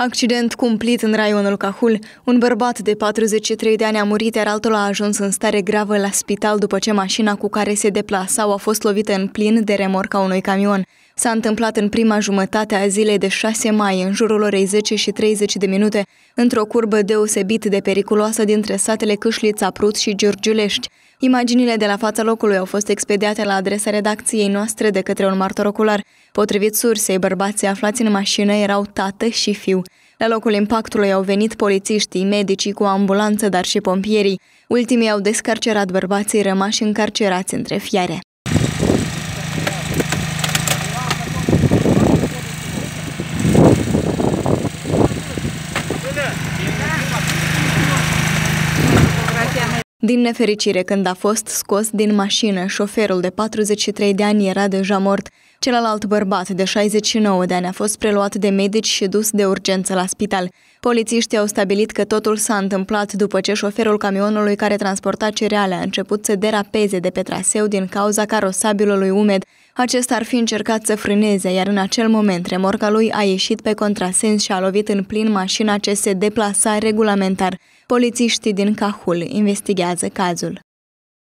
Accident cumplit în raionul Cahul, un bărbat de 43 de ani a murit, iar altul a ajuns în stare gravă la spital după ce mașina cu care se deplasau a fost lovită în plin de remorca unui camion. S-a întâmplat în prima jumătate a zilei de 6 mai, în jurul orei 10 și 30 de minute, într-o curbă deosebit de periculoasă dintre satele Câșlița Prut și Giurgiulești. Imaginile de la fața locului au fost expediate la adresa redacției noastre de către un martor ocular. Potrivit sursei, bărbații aflați în mașină erau tată și fiu. La locul impactului au venit polițiștii, medicii cu ambulanță, dar și pompierii. Ultimii au descarcerat bărbații rămași încarcerați între fiare. Din nefericire, când a fost scos din mașină, șoferul de 43 de ani era deja mort. Celălalt bărbat de 69 de ani a fost preluat de medici și dus de urgență la spital. Polițiștii au stabilit că totul s-a întâmplat după ce șoferul camionului care transporta cereale a început să derapeze de pe traseu din cauza carosabilului umed, acesta ar fi încercat să frâneze, iar în acel moment remorca lui a ieșit pe contrasens și a lovit în plin mașina ce se deplasa regulamentar. Polițiștii din Cahul investigează cazul.